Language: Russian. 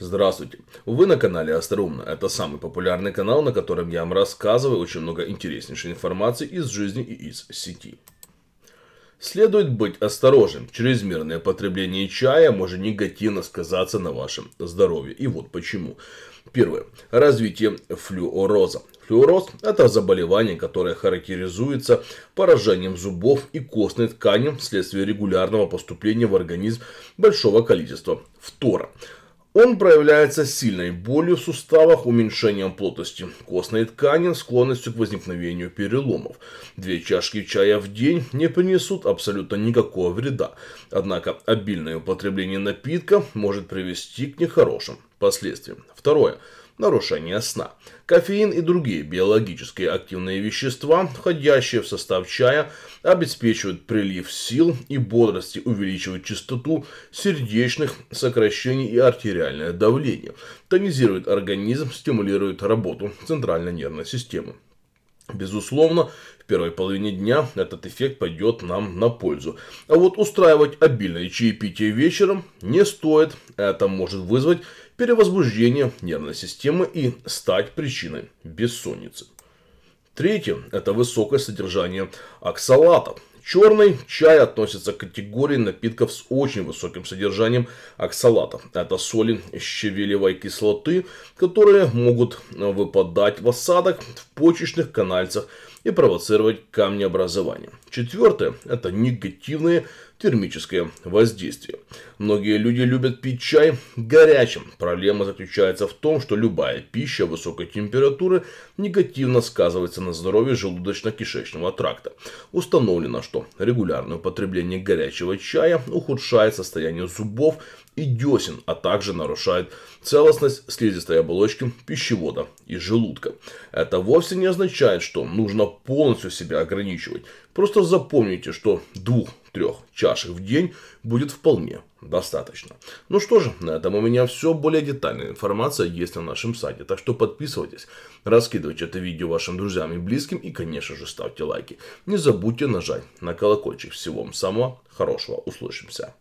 Здравствуйте! Вы на канале Остроумно. Это самый популярный канал, на котором я вам рассказываю очень много интереснейшей информации из жизни и из сети. Следует быть осторожным. Чрезмерное потребление чая может негативно сказаться на вашем здоровье. И вот почему. Первое. Развитие флюороза. Флюороз – это заболевание, которое характеризуется поражением зубов и костной ткани вследствие регулярного поступления в организм большого количества фтора. Он проявляется сильной болью в суставах, уменьшением плотности костной ткани, склонностью к возникновению переломов. Две чашки чая в день не принесут абсолютно никакого вреда, однако обильное употребление напитка может привести к нехорошим последствиям. Второе нарушение сна. Кофеин и другие биологически активные вещества, входящие в состав чая, обеспечивают прилив сил и бодрости, увеличивают частоту сердечных сокращений и артериальное давление, тонизируют организм, стимулируют работу центральной нервной системы. Безусловно, в первой половине дня этот эффект пойдет нам на пользу. А вот устраивать обильное чаепитие вечером не стоит. Это может вызвать перевозбуждение нервной системы и стать причиной бессонницы. Третье – это высокое содержание оксалата. Черный чай относится к категории напитков с очень высоким содержанием оксалата. Это соли щавелевой кислоты, которые могут выпадать в осадок в почечных канальцах и провоцировать камнеобразование. Четвертое – это негативное термическое воздействие. Многие люди любят пить чай горячим. Проблема заключается в том, что любая пища высокой температуры негативно сказывается на здоровье желудочно-кишечного тракта. Установлено, что регулярное употребление горячего чая ухудшает состояние зубов и десен, а также нарушает целостность слизистой оболочки пищевода и желудка. Это вовсе не означает, что нужно полностью себя ограничивать. Просто запомните, что двух-трех чашек в день будет вполне достаточно. Ну что же, на этом у меня все. Более детальная информация есть на нашем сайте, так что подписывайтесь, раскидывайте это видео вашим друзьям и близким и, конечно же, ставьте лайки. Не забудьте нажать на колокольчик. Всего вам самого хорошего. Услышимся.